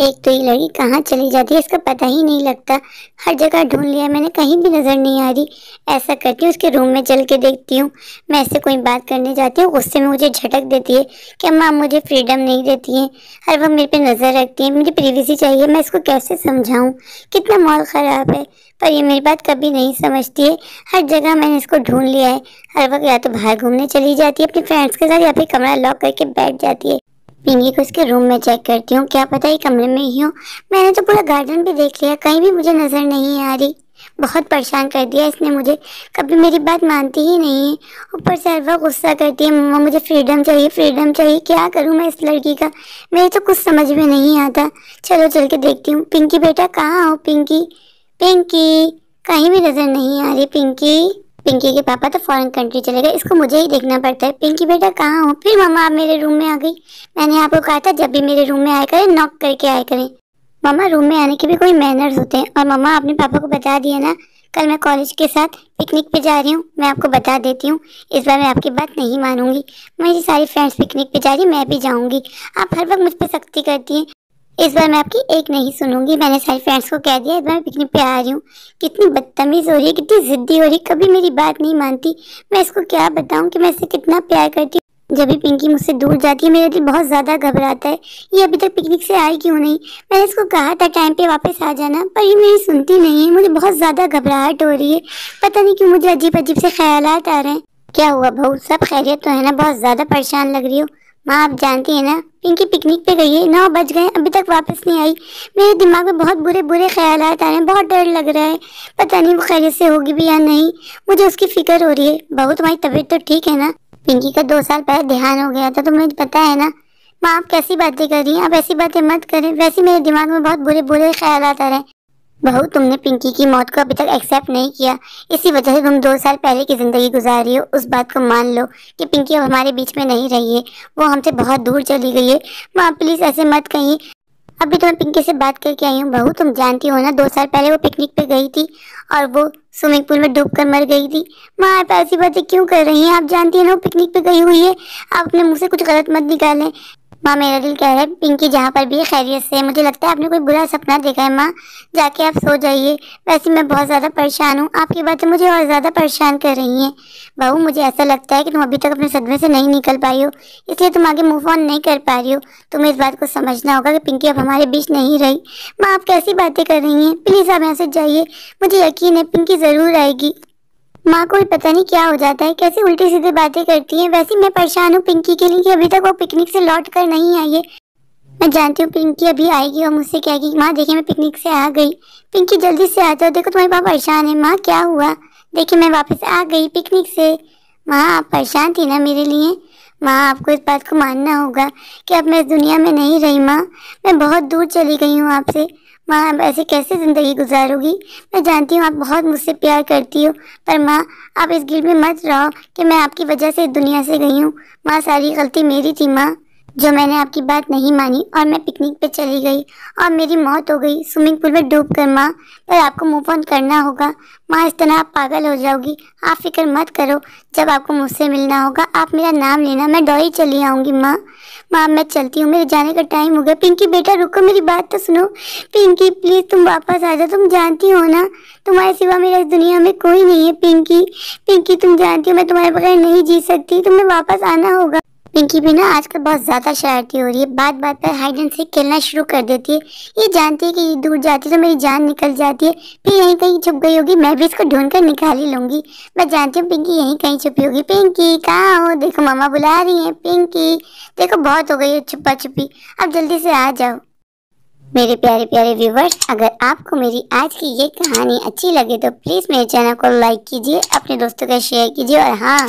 एक तो ये लड़की कहाँ चली जाती है इसका पता ही नहीं लगता हर जगह ढूंढ लिया मैंने कहीं भी नज़र नहीं आ रही ऐसा करती हूँ उसके रूम में चल के देखती हूँ मैं ऐसे कोई बात करने जाती हूँ गुस्से में मुझे झटक देती है कि अम्मा मुझे फ्रीडम नहीं देती हैं हर वक्त मेरे पे नज़र रखती है मुझे प्रीवीसी चाहिए मैं इसको कैसे समझाऊँ कितना माहौल ख़राब है पर ये मेरी बात कभी नहीं समझती है हर जगह मैंने इसको ढूंढ लिया है हर वक्त या तो बाहर घूमने चली जाती है अपने फ्रेंड्स के साथ या फिर कमरा लॉक करके बैठ जाती है पिंकी को इसके रूम में चेक करती हूँ क्या पता ही कमरे में ही हूँ मैंने तो पूरा गार्डन भी देख लिया कहीं भी मुझे नज़र नहीं आ रही बहुत परेशान कर दिया इसने मुझे कभी मेरी बात मानती ही नहीं है ऊपर से हर वक्त गुस्सा करती है मम्मा मुझे फ्रीडम चाहिए फ्रीडम चाहिए क्या करूँ मैं इस लड़की का मेरे तो कुछ समझ में नहीं आता चलो चल के देखती हूँ पिंकी बेटा कहाँ हो पिंकी पिंकी कहीं भी नज़र नहीं आ रही पिंकी पिंकी के पापा तो फॉरेन कंट्री चले गए इसको मुझे ही देखना पड़ता है पिंकी बेटा कहाँ हो फिर मम्मा आप मेरे रूम में आ गई मैंने आपको कहा था जब भी मेरे रूम में आया करें नॉक करके आया करें मम्मा रूम में आने के भी कोई मैनर्स होते हैं और मम्मा आपने पापा को बता दिया ना कल मैं कॉलेज के साथ पिकनिक पे जा रही हूँ मैं आपको बता देती हूँ इस बार मैं आपकी बात नहीं मानूंगी मेरी सारी फ्रेंड्स पिकनिक पे जा रही मैं भी जाऊँगी आप हर वक्त मुझ पर सख्ती करती हैं इस बार मैं आपकी एक नहीं सुनूंगी मैंने सारे फ्रेंड्स को कह दिया इस बार मैं कितनी प्यार हूँ कितनी बदतमीज़ हो रही है कितनी ज़िद्दी हो रही है कभी मेरी बात नहीं मानती मैं इसको क्या बताऊँ कि मैं इसे कितना प्यार करती हूँ जब भी पिंकी मुझसे दूर जाती है मेरा दिल बहुत ज़्यादा घबराता है ये अभी तक पिकनिक से आई क्यों नहीं मैंने इसको कहा था टाइम पे वापस आ जाना पर ये मेरी सुनती नहीं है मुझे बहुत ज़्यादा घबराहट हो रही है पता नहीं क्यों मुझे अजीब अजीब से ख्याल आ रहे हैं क्या हुआ बहू सब खैरियत तो है ना बहुत ज़्यादा परेशान लग रही हो माँ आप जानती है ना पिंकी पिकनिक पे गई है नौ बज गए अभी तक वापस नहीं आई मेरे दिमाग में बहुत बुरे बुरे ख्याल आ रहे हैं बहुत डर लग रहा है पता नहीं वो खैरियत से होगी भी या नहीं मुझे उसकी फिक्र हो रही है बहू तुम्हारी तबीयत तो ठीक है ना पिंकी का दो साल पहले ध्यान हो गया था तुम्हें पता है ना माँ आप कैसी बातें कर रही हैं आप ऐसी बातें मत करें वैसे मेरे दिमाग में बहुत बुरे बुरे ख्याल आ रहे हैं बहू तुमने पिंकी की मौत को अभी तक एक्सेप्ट नहीं किया इसी वजह से तुम दो साल पहले की ज़िंदगी गुजार रही हो उस बात को मान लो कि पिंकी अब हमारे बीच में नहीं रही है वो हमसे बहुत दूर चली गई है माँ प्लीज़ ऐसे मत कहिए अभी तो मैं पिंकी से बात करके आई हूँ बहू तुम जानती हो ना दो साल पहले वो पिकनिक पे गई थी और वो स्विमिंग पूल में डूब कर मर गई थी माँ आप ऐसी बातें क्यों कर रही हैं आप जानती हैं ना वो पिकनिक पे गई हुई है आप अपने मुँह से कुछ गलत मत निकालें माँ मेरा दिल कह रहा है पिंकी जहाँ पर भी है खैरियत से मुझे लगता है आपने कोई बुरा सपना देखा है माँ जाके आप सो जाइए वैसे मैं बहुत ज़्यादा परेशान हूँ आपकी बातें मुझे और ज़्यादा परेशान कर रही हैं बहू मुझे ऐसा लगता है कि तुम अभी तक अपने सदमे से नहीं निकल पाई हो इसलिए तुम आगे मूव ऑन नहीं कर पा रही हो तुम्हें इस बात को समझना होगा कि पिंकी अब हमारे बीच नहीं रही माँ आप कैसी बातें कर रही हैं प्लीज़ आप यहाँ से जाइए मुझे यकीन है पिंकी ज़रूर आएगी माँ को भी पता नहीं क्या हो जाता है कैसे उल्टी सीधे बातें करती है वैसे मैं परेशान हूँ पिंकी के लिए कि अभी तक वो पिकनिक से लौट कर नहीं आई है मैं जानती हूँ पिंकी अभी आएगी और मुझसे कहेगी माँ देखिए मैं पिकनिक से आ गई पिंकी जल्दी से आ जाओ देखो तुम्हारे पापा परेशान है माँ क्या हुआ देखिए मैं वापस आ गई पिकनिक से माँ आप परेशान थी ना मेरे लिए माँ आपको इस बात को मानना होगा कि अब मैं इस दुनिया में नहीं रही माँ मैं बहुत दूर चली गई हूँ आपसे माँ आप ऐसे कैसे ज़िंदगी गुजारोगी मैं जानती हूँ आप बहुत मुझसे प्यार करती हो पर माँ आप इस गिर में मत रहो कि मैं आपकी वजह से दुनिया से गई हूँ माँ सारी गलती मेरी थी माँ जो मैंने आपकी बात नहीं मानी और मैं पिकनिक पे चली गई और मेरी मौत हो गई स्विमिंग पूल में डूब कर माँ पर आपको मूव ऑन करना होगा माँ इस तरह आप पागल हो जाओगी आप फिक्र मत करो जब आपको मुझसे मिलना होगा आप मेरा नाम लेना मैं डॉई चली आऊँगी माँ माँ मैं चलती हूँ मेरे जाने का टाइम हो गया पिंकी बेटा रुको मेरी बात तो सुनो पिंकी प्लीज़ तुम वापस आ जाओ तुम जानती हो ना तुम्हारे सिवा मेरा इस दुनिया में कोई नहीं है पिंकी पिंकी तुम जानती हो मैं तुम्हारे बगैर नहीं जी सकती तुम्हें वापस आना होगा पिंकी भी ना आजकल बहुत ज़्यादा शरारती हो रही है बात बात पर हाइड एंड सीख खेलना शुरू कर देती है ये जानती है कि दूर जाती है तो मेरी जान निकल जाती है फिर यहीं कहीं छुप गई होगी मैं भी इसको ढूंढ कर निकाल ही लूँगी मैं जानती हूँ पिंकी यहीं कहीं छुपी होगी पिंकी कहाँ हो देखो मामा बुला रही हैं पिंकी देखो बहुत हो गई है छुपा छुपी अब जल्दी से आ जाओ मेरे प्यारे प्यारे व्यूवर्स अगर आपको मेरी आज की ये कहानी अच्छी लगे तो प्लीज़ मेरे चैनल को लाइक कीजिए अपने दोस्तों का शेयर कीजिए और हाँ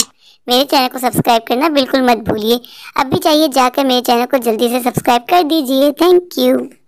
मेरे चैनल को सब्सक्राइब करना बिल्कुल मत भूलिए अब भी चाहिए जाकर मेरे चैनल को जल्दी से सब्सक्राइब कर दीजिए थैंक यू